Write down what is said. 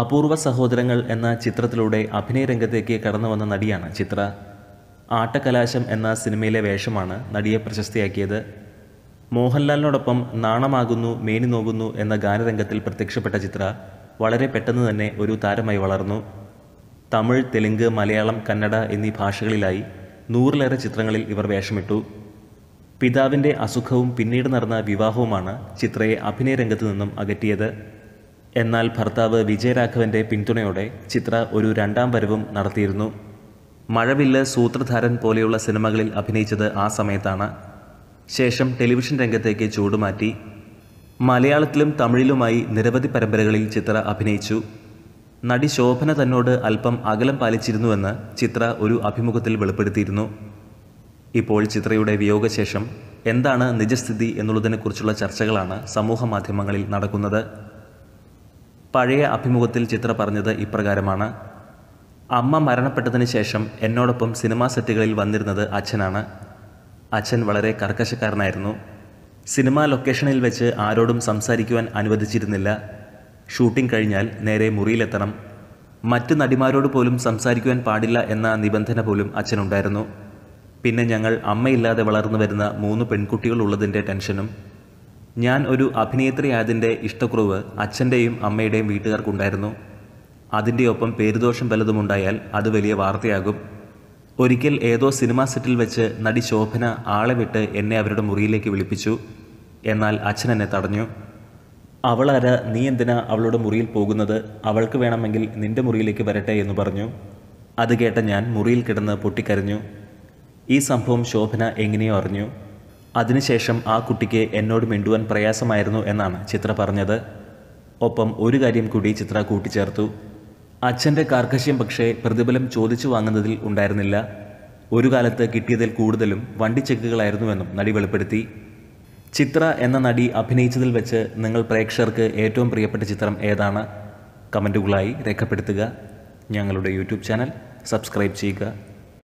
അപൂർവ സഹോദരങ്ങൾ എന്ന ചിത്രത്തിലൂടെ രംഗത്തേക്ക് കടന്നു വന്ന നടിയാണ് ചിത്ര ആട്ടക്കലാശം എന്ന സിനിമയിലെ വേഷമാണ് നടിയെ പ്രശസ്തിയാക്കിയത് മോഹൻലാലിനോടൊപ്പം നാണമാകുന്നു മേനി നോകുന്നു എന്ന ഗാനരംഗത്തിൽ പ്രത്യക്ഷപ്പെട്ട ചിത്ര വളരെ പെട്ടെന്ന് തന്നെ ഒരു താരമായി വളർന്നു തമിഴ് തെലുങ്ക് മലയാളം കന്നഡ എന്നീ ഭാഷകളിലായി നൂറിലേറെ ചിത്രങ്ങളിൽ ഇവർ വേഷമിട്ടു പിതാവിൻ്റെ അസുഖവും പിന്നീട് നടന്ന വിവാഹവുമാണ് ചിത്രയെ അഭിനയരംഗത്തു നിന്നും അകറ്റിയത് എന്നാൽ ഭർത്താവ് വിജയരാഘവൻ്റെ പിന്തുണയോടെ ചിത്ര ഒരു രണ്ടാം വരവും നടത്തിയിരുന്നു മഴവില്ല് സൂത്രധാരൻ പോലെയുള്ള സിനിമകളിൽ അഭിനയിച്ചത് ആ സമയത്താണ് ശേഷം ടെലിവിഷൻ രംഗത്തേക്ക് ചൂടുമാറ്റി മലയാളത്തിലും തമിഴിലുമായി നിരവധി പരമ്പരകളിൽ ചിത്ര അഭിനയിച്ചു നടി ശോഭന തന്നോട് അല്പം അകലം പാലിച്ചിരുന്നുവെന്ന് ചിത്ര ഒരു അഭിമുഖത്തിൽ വെളിപ്പെടുത്തിയിരുന്നു ഇപ്പോൾ ചിത്രയുടെ വിയോഗശേഷം എന്താണ് നിജസ്ഥിതി എന്നുള്ളതിനെക്കുറിച്ചുള്ള ചർച്ചകളാണ് സമൂഹ മാധ്യമങ്ങളിൽ നടക്കുന്നത് പഴയ അഭിമുഖത്തിൽ ചിത്ര പറഞ്ഞത് ഇപ്രകാരമാണ് അമ്മ മരണപ്പെട്ടതിന് ശേഷം എന്നോടൊപ്പം സിനിമാ സെറ്റുകളിൽ വന്നിരുന്നത് അച്ഛനാണ് അച്ഛൻ വളരെ കർക്കശക്കാരനായിരുന്നു സിനിമാ ലൊക്കേഷനിൽ വെച്ച് ആരോടും സംസാരിക്കുവാൻ അനുവദിച്ചിരുന്നില്ല ഷൂട്ടിംഗ് കഴിഞ്ഞാൽ നേരെ മുറിയിലെത്തണം മറ്റു നടിമാരോട് പോലും സംസാരിക്കുവാൻ പാടില്ല എന്ന നിബന്ധന പോലും അച്ഛനുണ്ടായിരുന്നു പിന്നെ ഞങ്ങൾ അമ്മയില്ലാതെ വളർന്നു വരുന്ന മൂന്ന് പെൺകുട്ടികൾ ഉള്ളതിൻ്റെ ടെൻഷനും ഞാൻ ഒരു അഭിനേത്രിയായതിൻ്റെ ഇഷ്ടക്കുറവ് അച്ഛൻ്റെയും അമ്മയുടെയും വീട്ടുകാർക്കുണ്ടായിരുന്നു അതിൻ്റെ ഒപ്പം പേരുദോഷം വല്ലതുമുണ്ടായാൽ അത് വലിയ വാർത്തയാകും ഒരിക്കൽ ഏതോ സിനിമാ സെറ്റിൽ വെച്ച് നടി ശോഭന ആളെ വിട്ട് എന്നെ അവരുടെ മുറിയിലേക്ക് വിളിപ്പിച്ചു എന്നാൽ അച്ഛൻ എന്നെ തടഞ്ഞു അവളാര നീ എന്തിനാ അവളുടെ മുറിയിൽ പോകുന്നത് അവൾക്ക് വേണമെങ്കിൽ നിന്റെ മുറിയിലേക്ക് വരട്ടെ എന്ന് പറഞ്ഞു അത് കേട്ട ഞാൻ മുറിയിൽ കിടന്ന് പൊട്ടിക്കരഞ്ഞു ഈ സംഭവം ശോഭന എങ്ങനെയോ അറിഞ്ഞു അതിനുശേഷം ആ കുട്ടിക്ക് എന്നോട് മിണ്ടുവാൻ പ്രയാസമായിരുന്നു എന്നാണ് ചിത്ര പറഞ്ഞത് ഒപ്പം ഒരു കാര്യം കൂടി ചിത്ര കൂട്ടിച്ചേർത്തു അച്ഛൻ്റെ കാർക്കശ്യം പക്ഷേ പ്രതിഫലം ചോദിച്ചു വാങ്ങുന്നതിൽ ഉണ്ടായിരുന്നില്ല ഒരു കാലത്ത് കിട്ടിയതിൽ കൂടുതലും വണ്ടി ചെക്കുകളായിരുന്നുവെന്നും നടി വെളിപ്പെടുത്തി ചിത്ര എന്ന നടി അഭിനയിച്ചതിൽ വെച്ച് നിങ്ങൾ പ്രേക്ഷകർക്ക് ഏറ്റവും പ്രിയപ്പെട്ട ചിത്രം ഏതാണ് കമൻറ്റുകളായി രേഖപ്പെടുത്തുക ഞങ്ങളുടെ യൂട്യൂബ് ചാനൽ സബ്സ്ക്രൈബ് ചെയ്യുക